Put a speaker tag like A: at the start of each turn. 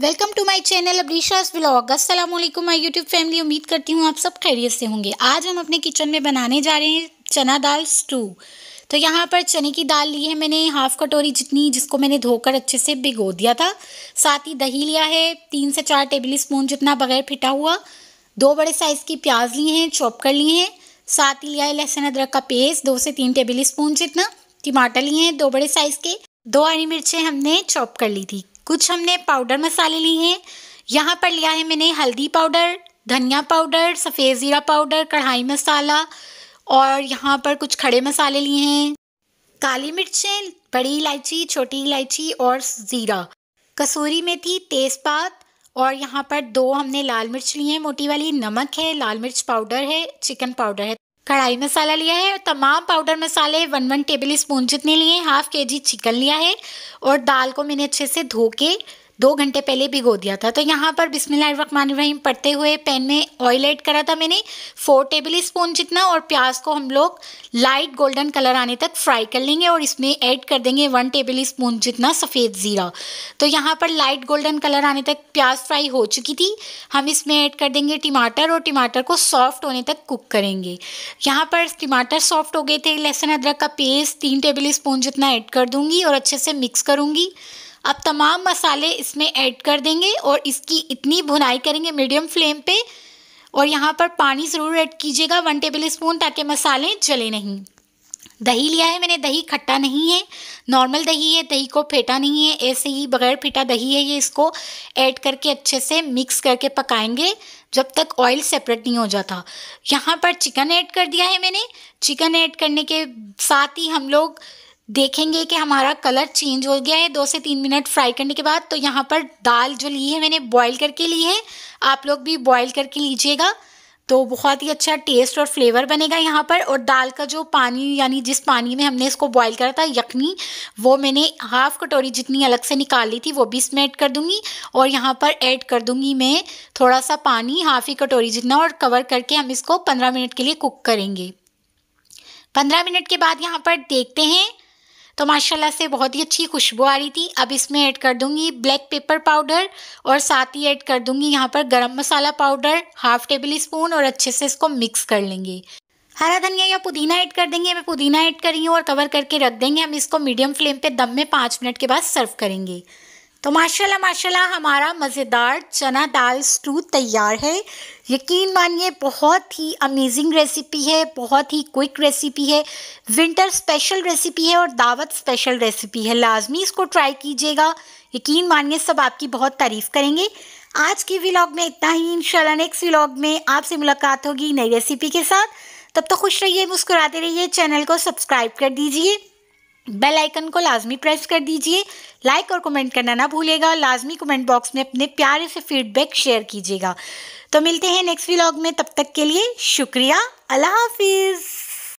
A: welcome to my channel Abrisha's blog अस्सलाम वालेकुम my YouTube family उम्मीद करती हूँ आप सब खैरियत से होंगे आज हम अपने किचन में बनाने जा रहे हैं चना दाल स्टू तो यहाँ पर चने की दाल ली है मैंने हाफ़ कटोरी जितनी जिसको मैंने धोकर अच्छे से भिगो दिया था साथ ही दही लिया है तीन से चार टेबल स्पून जितना बगैर फिटा हुआ दो बड़े साइज़ की प्याज लिए हैं चॉप कर लिए हैं साथ ही लिया है लहसुन अदरक का पेस्ट दो से तीन टेबल स्पून जितना टमाटर लिए हैं दो बड़े साइज़ के दो हरी मिर्चें हमने चॉप कर ली थी कुछ हमने पाउडर मसाले लिए हैं यहाँ पर लिया है मैंने हल्दी पाउडर धनिया पाउडर सफ़ेद ज़ीरा पाउडर कढ़ाई मसाला और यहाँ पर कुछ खड़े मसाले लिए हैं काली मिर्चें बड़ी इलायची छोटी इलायची और ज़ीरा कसूरी मेथी तेज़पात और यहाँ पर दो हमने लाल मिर्च ली हैं मोटी वाली नमक है लाल मिर्च पाउडर है चिकन पाउडर है कढ़ाई मसाला लिया है तमाम पाउडर मसाले वन वन टेबल स्पून जितने लिए हैं हाफ के जी चिकन लिया है और दाल को मैंने अच्छे से धो के दो घंटे पहले भिगो दिया था तो यहाँ पर बिसमीम पढ़ते हुए पैन में ऑयल ऐड करा था मैंने फोर टेबल स्पून जितना और प्याज को हम लोग लाइट गोल्डन कलर आने तक फ्राई कर लेंगे और इसमें ऐड कर देंगे वन टेबल स्पून जितना सफ़ेद ज़ीरा तो यहाँ पर लाइट गोल्डन कलर आने तक प्याज फ्राई हो चुकी थी हम इसमें ऐड कर देंगे टमाटर और टमाटर को सॉफ्ट होने तक कुक करेंगे यहाँ पर टमाटर सॉफ्ट हो गए थे लहसुन अदरक का पेस्ट तीन टेबल स्पून जितना ऐड कर दूँगी और अच्छे से मिक्स करूँगी अब तमाम मसाले इसमें ऐड कर देंगे और इसकी इतनी भुनाई करेंगे मीडियम फ्लेम पे और यहाँ पर पानी ज़रूर ऐड कीजिएगा वन टेबल स्पून ताकि मसाले जले नहीं दही लिया है मैंने दही खट्टा नहीं है नॉर्मल दही है दही को फेंटा नहीं है ऐसे ही बगैर फेटा दही है ये इसको ऐड करके अच्छे से मिक्स करके पकाएंगे जब तक ऑयल सेपरेट नहीं हो जाता यहाँ पर चिकन ऐड कर दिया है मैंने चिकन ऐड करने के साथ ही हम लोग देखेंगे कि हमारा कलर चेंज हो गया है दो से तीन मिनट फ्राई करने के बाद तो यहाँ पर दाल जो ली है मैंने बॉईल करके ली है आप लोग भी बॉईल करके लीजिएगा तो बहुत ही अच्छा टेस्ट और फ्लेवर बनेगा यहाँ पर और दाल का जो पानी यानी जिस पानी में हमने इसको बॉईल करा था यखनी वो मैंने हाफ़ कटोरी जितनी अलग से निकाल ली थी वो भी इसमें ऐड कर दूँगी और यहाँ पर ऐड कर दूँगी मैं थोड़ा सा पानी हाफ़ ही कटोरी जितना और कवर करके हम इसको पंद्रह मिनट के लिए कुक करेंगे पंद्रह मिनट के बाद यहाँ पर देखते हैं तो माशाल्लाह से बहुत ही अच्छी खुशबू आ रही थी अब इसमें ऐड कर दूंगी ब्लैक पेपर पाउडर और साथ ही ऐड कर दूंगी यहाँ पर garam masala powder half tablespoon और अच्छे से इसको मिक्स कर लेंगे हरा धनिया या पुदीना ऐड कर देंगे मैं पुदीना ऐड करी हूँ और कवर करके रख देंगे हम इसको मीडियम फ्लेम पर दम में पाँच मिनट के बाद सर्व करेंगे तो माशाल्लाह माशाल्लाह हमारा मज़ेदार चना दाल स्टू तैयार है यकीन मानिए बहुत ही अमेजिंग रेसिपी है बहुत ही क्विक रेसिपी है विंटर स्पेशल रेसिपी है और दावत स्पेशल रेसिपी है लाजमी इसको ट्राई कीजिएगा यकीन मानिए सब आपकी बहुत तारीफ़ करेंगे आज की व्लॉग में इतना ही इंशाल्लाह नेक्स्ट व्लॉग में आपसे मुलाकात होगी नई रेसिपी के साथ तब तो खुश रहिए मुस्कुराते रहिए चैनल को सब्सक्राइब कर दीजिए बेल आइकन को लाजमी प्रेस कर दीजिए लाइक और कमेंट करना ना भूलिएगा लाजमी कमेंट बॉक्स में अपने प्यारे से फीडबैक शेयर कीजिएगा तो मिलते हैं नेक्स्ट व्लॉग में तब तक के लिए शुक्रिया अल्लाह हाफिज़